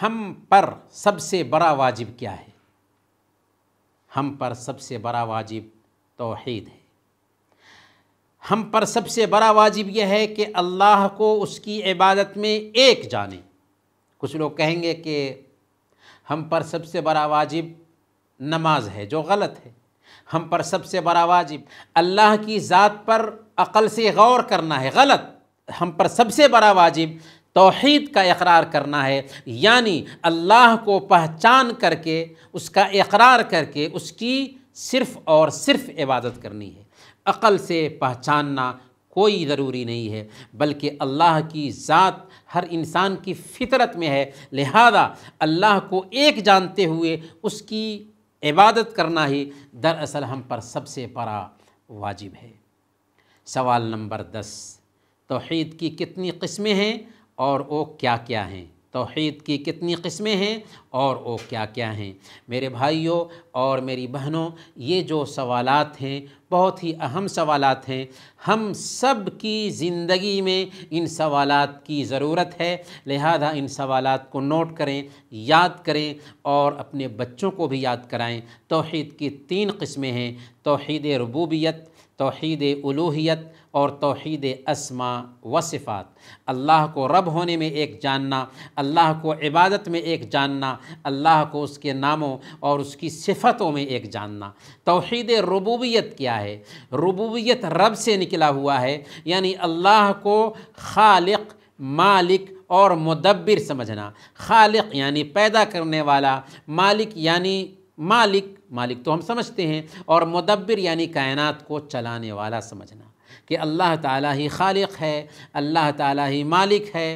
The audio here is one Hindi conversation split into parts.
हम पर सबसे बड़ा वाजिब क्या है हम पर सबसे बड़ा वाजिब तोहद है हम पर सबसे बड़ा वाजिब यह है कि अल्लाह को उसकी इबादत में एक जाने कुछ लोग कहेंगे कि हम पर सबसे बड़ा वाजिब नमाज है जो गलत है हम पर सबसे बड़ा वाजिब अल्लाह की ज़ात पर अकल से गौर करना है गलत हम पर सबसे बड़ा वाजिब तोहद का इकरार करना है यानी अल्लाह को पहचान करके उसका इकरार करके उसकी सिर्फ़ और सिर्फ़ इबादत करनी है अक़ल से पहचानना कोई ज़रूरी नहीं है बल्कि अल्लाह की ज़ात हर इंसान की फितरत में है लिहाजा अल्लाह को एक जानते हुए उसकी इबादत करना ही दरअसल हम पर सबसे बड़ा वाजिब है सवाल नंबर दस तोहद की कितनी किस्में हैं और वो क्या क्या हैं तोहहीद की कितनी किस्में हैं और वो क्या क्या हैं मेरे भाइयों और मेरी बहनों ये जो सवालात हैं बहुत ही अहम सवालात हैं हम सब की ज़िंदगी में इन सवालात की ज़रूरत है लिहाजा इन सवालात को नोट करें याद करें और अपने बच्चों को भी याद कराएं तोहहीद की तीन किस्में हैं तोहहीद रबूबियत तोहद उलूहियत और तोहद असमा व सिफ़ात अल्लाह को रब होने में एक जानना अल्लाह को इबादत में एक जानना अल्लाह को उसके नामों और उसकी सिफ़तों में एक जानना तोहद रबूबियत क्या है रबूबियत रब से निकला हुआ है यानी अल्लाह को खालिक मालिक और मुदब्बिर समझना खालिक यानी पैदा करने वाला मालिक यानी मालिक मालिक तो हम समझते हैं और मदब्बर यानी कायनात को चलाने वाला समझना कि अल्लाह ताला ही खालिक है अल्लाह ताला ही मालिक है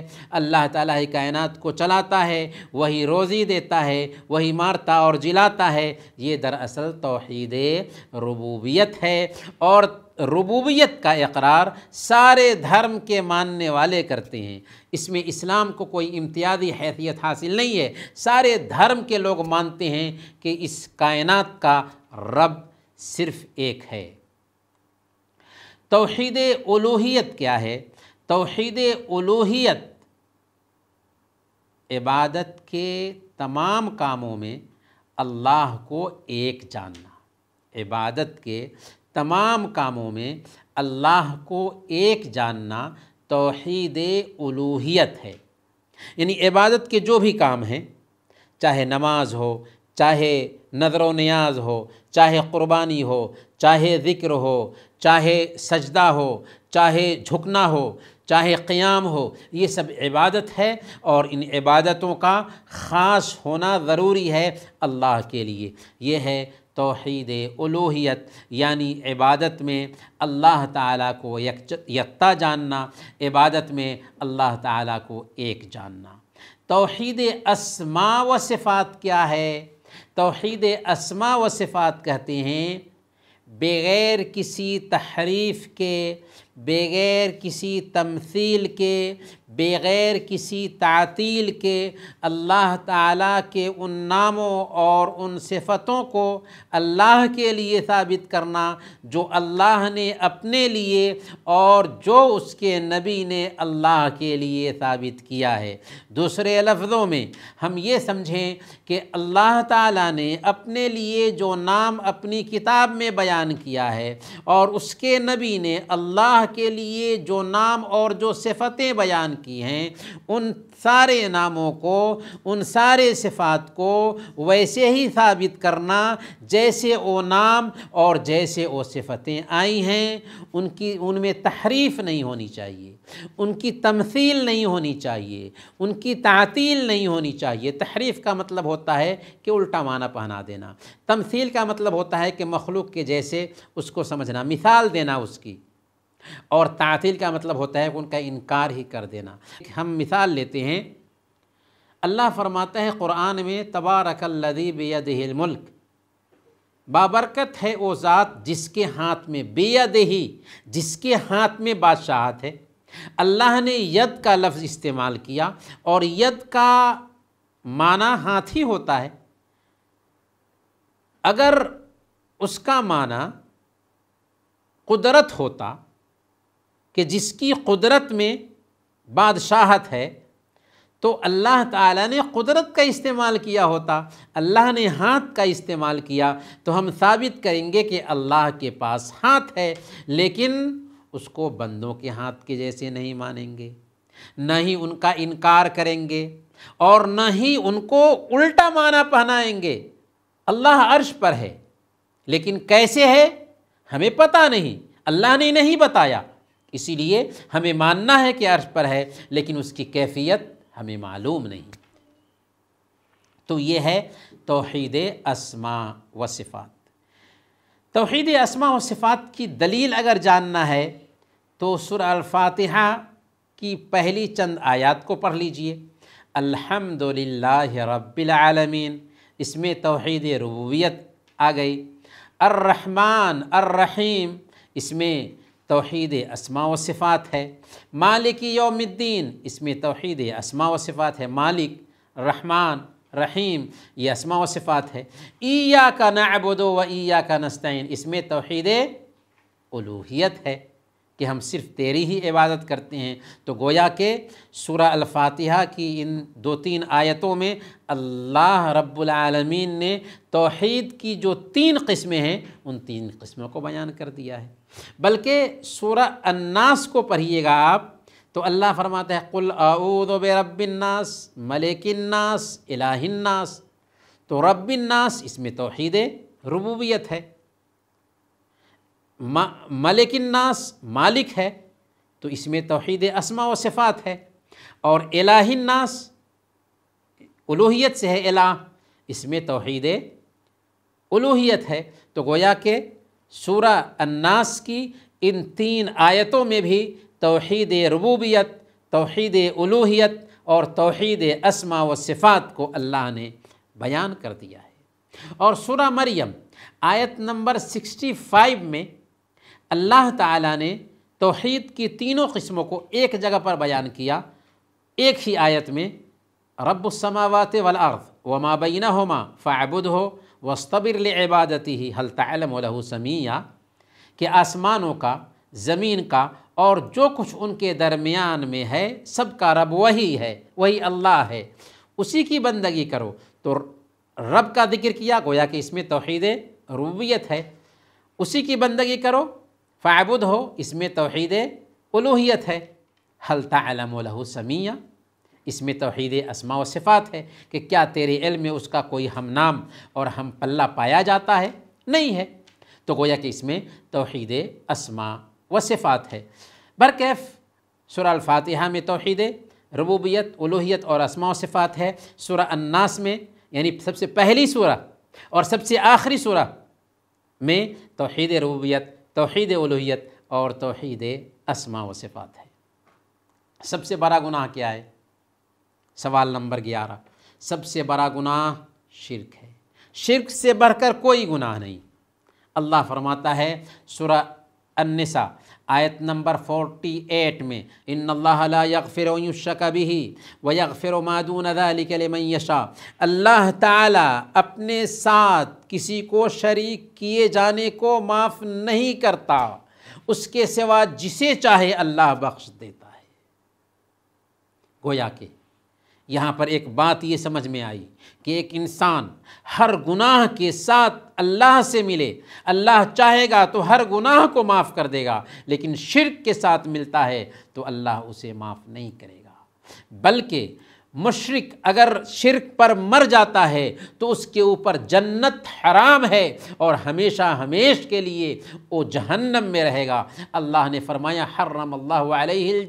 अल्लाह ताला ही कायनात को चलाता है वही रोज़ी देता है वही मारता और जिलाता है ये दरअसल तोहद रबूबियत है और रबूबियत का इकरार सारे धर्म के मानने वाले करते हैं इसमें इस्लाम को कोई इम्तियादी हैसियत हासिल नहीं है सारे धर्म के लोग मानते हैं कि इस कायनात का रब सिर्फ़ एक है तोहद ओलोहियत क्या है तोहद ओलोहियत इबादत के तमाम कामों में अल्लाह को एक जानना इबादत के तमाम कामों में अल्लाह को एक जानना तोहद उलूहियत है यानी इबादत के जो भी काम हैं चाहे नमाज हो चाहे नजर व न्याज हो चाहे क़ुरबानी हो चाहे ज़िक्र हो चाहे सजदा हो चाहे झुकना हो चाहे क़्याम हो ये सब इबादत है और इन इबादतों का ख़ास होना ज़रूरी है अल्लाह के लिए ये है तोहद उलूहियत यानी इबादत में अल्लाह ताला को यकता जानना इबादत में अल्लाह ताला को एक जानना तोहद असमा व सिफ़ात क्या है तोहद असमा व सिफ़ात कहते हैं बग़ैर किसी तहरीफ़ के बग़ैर किसी तमसील के बग़ैर किसी तातील के अल्लाह ताला के उन नामों और उन सिफतों को अल्लाह के लिए साबित करना जो अल्लाह ने अपने लिए और जो उसके नबी ने अल्लाह के लिए साबित किया है दूसरे लफ्ज़ों में हम ये समझें कि अल्लाह ताला ने अपने लिए जो नाम अपनी किताब में बयान किया है और उसके नबी ने अल्लाह के लिए जो नाम और जो सिफतें बयान की हैं उन सारे नामों को उन सारे सिफात को वैसे ही साबित करना जैसे वो नाम और जैसे वो सिफतें आई हैं उनकी उनमें तहरीफ़ नहीं होनी चाहिए उनकी तमसील नहीं होनी चाहिए उनकी तातील नहीं होनी चाहिए तहरीफ़ का मतलब होता है कि उल्टा माना पहना देना तमसील का मतलब होता है कि मखलूक के जैसे उसको समझना मिसाल देना उसकी और तातील का मतलब होता है उनका इनकार ही कर देना हम मिसाल लेते हैं अल्लाह फरमाता है क़ुरान में तबारकल्लदी मुल्क बाबरकत है वो ज़ात जिसके हाथ में बेदही जिसके हाथ में बादशाहत है अल्लाह ने यद का लफ्ज़ इस्तेमाल किया और यद का माना हाथ ही होता है अगर उसका माना कुदरत होता कि जिसकी कुदरत में बादशाहत है तो अल्लाह ताला ने कुदरत का इस्तेमाल किया होता अल्लाह ने हाथ का इस्तेमाल किया तो हम साबित करेंगे कि अल्लाह के पास हाथ है लेकिन उसको बंदों के हाथ के जैसे नहीं मानेंगे ना ही उनका इनकार करेंगे और न ही उनको उल्टा माना पहनाएंगे अल्लाह अर्श पर है लेकिन कैसे है हमें पता नहीं अल्लाह ने नहीं बताया इसीलिए हमें मानना है कि अर्श पर है लेकिन उसकी कैफियत हमें मालूम नहीं तो ये है तोहद असमा व सिफ़ात तोहद असमा व सिफ़ात की दलील अगर जानना है तो सुर अल्फातिहा की पहली चंद आयात को पढ़ लीजिए अल्हम्दुलिल्लाह रब्बिल आलमीन इसमें तोहद रबूत आ गई अर्रहमान अर्रहीम इसमें तोहद असमा व सिफ़ात है मालिक योमद्दीन इसमें तोहद असमा व सिफ़ात है मालिक रहमान रहीम ये असमा व सिफ़ात है ईया का नबुदो व ईया का नस्तैन इसमें तोहद उलूहियत है कि हम सिर्फ तेरी ही इबादत करते हैं तो गोया के सूरा अल्फातिहा की इन दो तीन आयतों में अल्लाह रब्बुल ने तोहद की जो तीन किस्में हैं उन तीन किस्मों को बयान कर दिया है बल्कि सूरह अन्नास को पढ़िएगा आप तो अल्लाह फरमाते हैं कुल आऊदब रबिन्नास मलिकन्नास इलाहिन्नास तो रबिन्नास इसमें तोहद रबूबियत है मलिकन्नास मालिक है तो इसमें तोहद असमा व सिफ़ात है और इलाहिन्नास उलूहियत से है एला इसमें तोहद उलूहियत है तो गोया के सूरा अन्नास की इन तीन आयतों में भी तोहद रबूबियत तोहद उलूहियत और तोहद असमा व सिफ़ात को अल्लाह ने बयान कर दिया है और सूरा मरियम आयत नंबर 65 में अल्लाह ताला ने तोहद की तीनों किस्मों को एक जगह पर बयान किया एक ही आयत में रब्समावात वल अर्थ वमा बीना होमा फ़ाबुद हो वस्तबिर इबादती ही हलतलमलहू समिया के आसमानों का ज़मीन का और जो कुछ उनके दरमियान में है सब का रब वही है वही अल्लाह है उसी की बंदगी करो तो रब का जिक्र किया गोया कि इसमें तोहद रुबियत है उसी की बंदगी करो फायबुद हो इसमें तोहद उलूहियत है हल अलमलहू समिया इसमें तोहद असमा वफ़ात है कि क्या तेरे इल में उसका कोई हम नाम और हम पल्ला पाया जाता है नहीं है तो गोया कि इसमें तोहद असमा सिफ़ात है बरकैफ़ सुरफ़ातहा में तोहद रबूबियत उलोहियत और असमा वफ़ात है सुरा अन्नास में यानी सबसे पहली सूरा और सबसे आखिरी सूरा में तोहद रबूबियत तोहद उलोहियत और तोहद असमा सिफ़ात है सबसे बड़ा गुनाह क्या है सवाल नंबर ग्यारह सबसे बड़ा गुनाह शिरक है शिरक से बढ़कर कोई गुनाह नहीं अल्लाह फरमाता है सुरा अन्निसा आयत नंबर फोर्टी एट में इन अल्लाह यकफ़िर युशकबी व यकफ़िर मादून अदालिकलमयशा अल्लाह ताला अपने साथ किसी को शरीक किए जाने को माफ़ नहीं करता उसके सिवा जिसे चाहे अल्लाह बख्श देता है गोया के यहाँ पर एक बात ये समझ में आई कि एक इंसान हर गुनाह के साथ अल्लाह से मिले अल्लाह चाहेगा तो हर गुनाह को माफ़ कर देगा लेकिन शिरक के साथ मिलता है तो अल्लाह उसे माफ़ नहीं करेगा बल्कि मशरक अगर शिरक पर मर जाता है तो उसके ऊपर जन्नत हराम है और हमेशा हमेश के लिए वो जहन्नम में रहेगा अल्लाह ने फरमाया हर्रम अल्लाह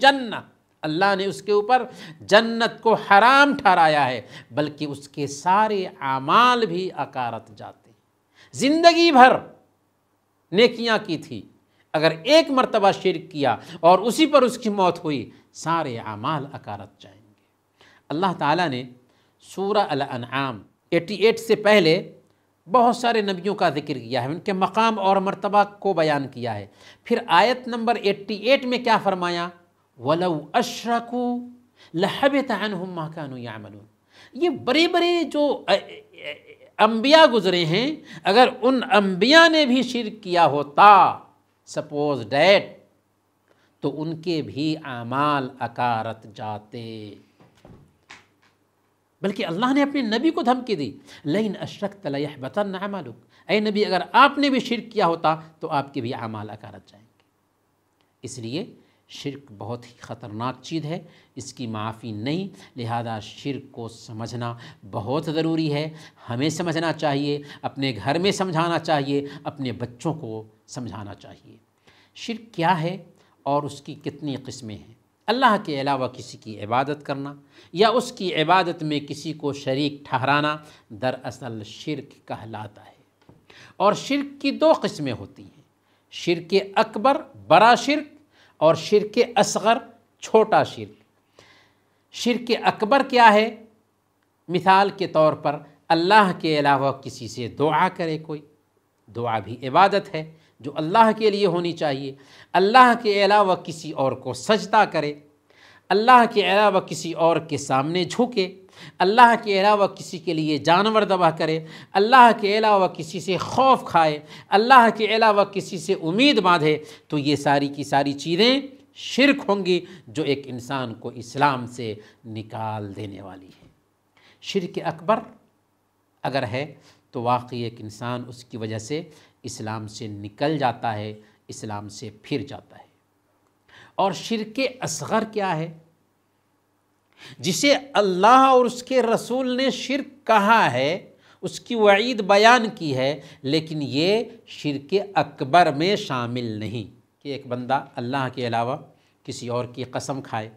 जन्नत अल्लाह ने उसके ऊपर जन्नत को हराम ठहराया है बल्कि उसके सारे आमाल भी अकारत जाते ज़िंदगी भर नेकियां की थी अगर एक मरतबा शिरक किया और उसी पर उसकी मौत हुई सारे आमाल अकारत जाएंगे अल्लाह ताला ने सूरह अल-अनआम 88 से पहले बहुत सारे नबियों का जिक्र किया है उनके मकाम और मरतबा को बयान किया है फिर आयत नंबर 88 में क्या फरमाया वलव अशरकू लहबत अनहुम माकानु यामलून ये बड़े बड़े जो अम्बिया गुज़रे हैं अगर उन अम्बिया ने भी शिर किया होता सपोज डैट तो उनके भी आमाल अकारत जाते बल्कि अल्लाह ने अपने नबी को धमकी दी लेकिन अशरक तलह बतन अमालुक ए नबी अगर आपने भी शिर किया होता तो आपके भी आमाल अकारत जाएंगे इसलिए शिरक बहुत ही ख़तरनाक चीज़ है इसकी माफ़ी नहीं लिहाजा शिरक को समझना बहुत ज़रूरी है हमें समझना चाहिए अपने घर में समझाना चाहिए अपने बच्चों को समझाना चाहिए शिरक क्या है और उसकी कितनी किस्में हैं अल्लाह के अलावा किसी की इबादत करना या उसकी इबादत में किसी को शरीक ठहराना दरअसल शिरक कहलाता है और शिरक की दो किस्में होती हैं शिरक अकबर बड़ा शिरक और शिरक असगर छोटा शिरक शिरक अकबर क्या है मिसाल के तौर पर अल्लाह के अलावा किसी से दुआ करे कोई दुआ भी इबादत है जो अल्लाह के लिए होनी चाहिए अल्लाह के अलावा किसी और को सजदा करे अल्लाह के अलावा किसी और के सामने झुके अल्लाह के अलावा किसी के लिए जानवर दबा करे अल्लाह के अलावा किसी से खौफ खाए अल्लाह के अलावा किसी से उम्मीद बांधे तो ये सारी की सारी चीज़ें शिरक होंगी जो एक इंसान को इस्लाम से निकाल देने वाली है शिरक अकबर अगर है तो वाकई एक इंसान उसकी वजह से इस्लाम से निकल जाता है इस्लाम से फिर जाता है और शिरक असगर क्या है जिसे अल्लाह और उसके रसूल ने शिरक कहा है उसकी वईद बयान की है लेकिन ये शिरक अकबर में शामिल नहीं कि एक बंदा अल्लाह के अलावा किसी और की कसम खाए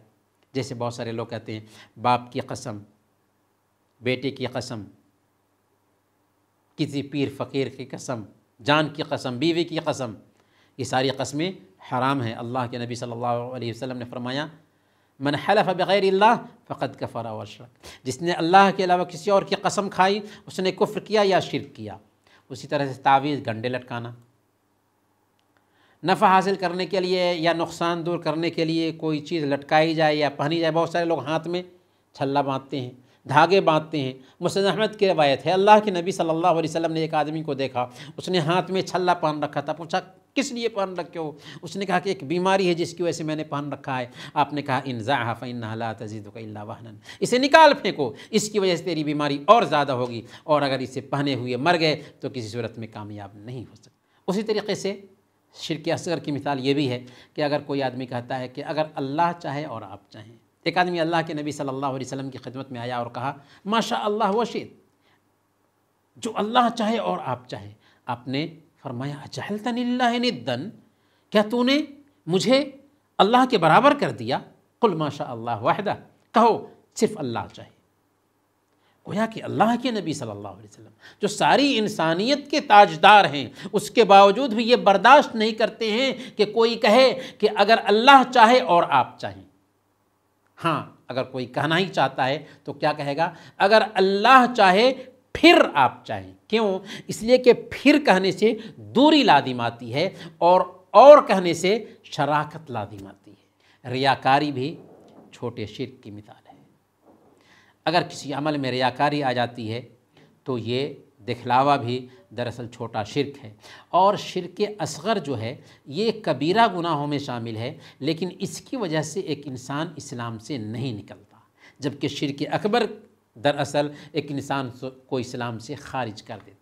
जैसे बहुत सारे लोग कहते हैं बाप की कसम बेटे की कसम किसी पीर फ़कीर की कसम जान की कसम बीवी की कसम ये सारी कस्में हराम है अल्लाह के नबी सल्लल्लाहु अलैहि वसल्लम ने फरमाया मन हलफ बग़ैर अल्लाह फ़कत कफ़रा व शरक जिसने अल्लाह के अलावा किसी और की कसम खाई उसने कुफ्र किया या शिरक किया उसी तरह से तावीज़ गंडे लटकाना नफ़ा हासिल करने के लिए या नुकसान दूर करने के लिए कोई चीज़ लटकाई जाए या पहनी जाए बहुत सारे लोग हाथ में छल्ला बांधते हैं धागे बांधते हैं मुसन अहमद की रवायत है अल्लाह के नबी सल्लल्लाहु अलैहि वसल्लम ने एक आदमी को देखा उसने हाथ में छल्ला पहन रखा था पूछा किस लिए पहन रखे हो उसने कहा कि एक बीमारी है जिसकी वजह से मैंने पहन रखा है आपने कहा इन ज़ाफ़ इन हला तजीद वाहन इसे निकाल फेंको इसकी वजह से तेरी बीमारी और ज़्यादा होगी और अगर इसे पहने हुए मर गए तो किसी सूरत में कामयाब नहीं हो सकता उसी तरीके से शिरक असगर की मिसाल ये भी है कि अगर कोई आदमी कहता है कि अगर अल्लाह चाहे और आप चाहें एक आदमी अल्लाह के नबी सल्लल्लाहु अलैहि वसल्लम की खिदमत में आया और कहा माशा अल्लाह वशीद जो अल्लाह चाहे और आप चाहे आपने फरमाया अजहलतनिल्लादन क्या तूने मुझे अल्लाह के बराबर कर दिया कुल माशा अल्लाह वाहदा कहो सिर्फ अल्लाह चाहे गोया कि अल्लाह के नबी सल्लल्लाहु अलैहि वसल्लम जो सारी इंसानियत के ताजदार हैं उसके बावजूद भी ये बर्दाश्त नहीं करते हैं कि कोई कहे कि अगर अल्लाह चाहे और आप चाहें हाँ अगर कोई कहना ही चाहता है तो क्या कहेगा अगर अल्लाह चाहे फिर आप चाहें क्यों इसलिए कि फिर कहने से दूरी लादिम आती है और और कहने से शराकत लादिम आती है रियाकारी भी छोटे शिरक की मिसाल है अगर किसी अमल में रियाकारी आ जाती है तो ये दिखलावा भी दरअसल छोटा शिरक है और शिरक असगर जो है ये कबीरा गुनाहों में शामिल है लेकिन इसकी वजह से एक इंसान इस्लाम से नहीं निकलता जबकि शिरक अकबर दरअसल एक इंसान को इस्लाम से खारिज कर देता